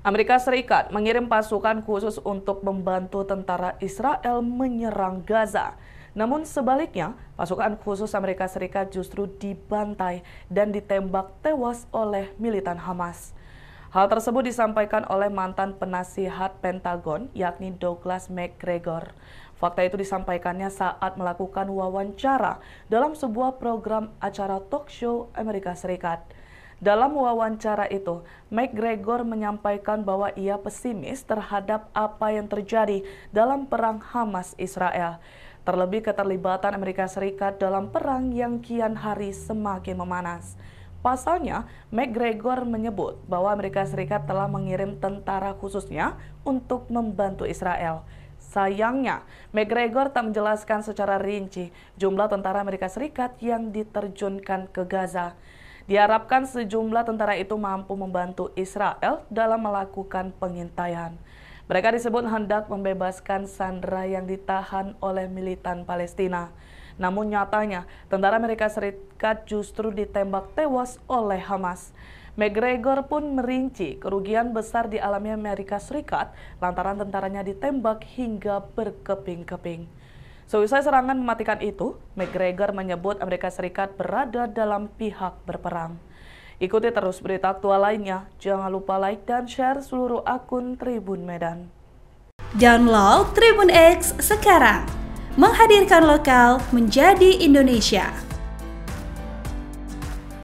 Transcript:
Amerika Serikat mengirim pasukan khusus untuk membantu tentara Israel menyerang Gaza. Namun sebaliknya, pasukan khusus Amerika Serikat justru dibantai dan ditembak tewas oleh militan Hamas. Hal tersebut disampaikan oleh mantan penasihat Pentagon, yakni Douglas McGregor. Fakta itu disampaikannya saat melakukan wawancara dalam sebuah program acara talk show Amerika Serikat. Dalam wawancara itu, McGregor menyampaikan bahwa ia pesimis terhadap apa yang terjadi dalam perang Hamas-Israel, terlebih keterlibatan Amerika Serikat dalam perang yang kian hari semakin memanas. Pasalnya, McGregor menyebut bahwa Amerika Serikat telah mengirim tentara khususnya untuk membantu Israel. Sayangnya, McGregor tak menjelaskan secara rinci jumlah tentara Amerika Serikat yang diterjunkan ke Gaza. Diharapkan sejumlah tentara itu mampu membantu Israel dalam melakukan pengintaian. Mereka disebut hendak membebaskan sandera yang ditahan oleh militan Palestina. Namun nyatanya, tentara Amerika Serikat justru ditembak tewas oleh Hamas. McGregor pun merinci kerugian besar di alamnya Amerika Serikat lantaran tentaranya ditembak hingga berkeping-keping. Seusai serangan mematikan itu, McGregor menyebut Amerika Serikat berada dalam pihak berperang. Ikuti terus berita aktual lainnya. Jangan lupa like dan share seluruh akun Tribun Medan. Download Tribun X sekarang. Menghadirkan lokal menjadi Indonesia.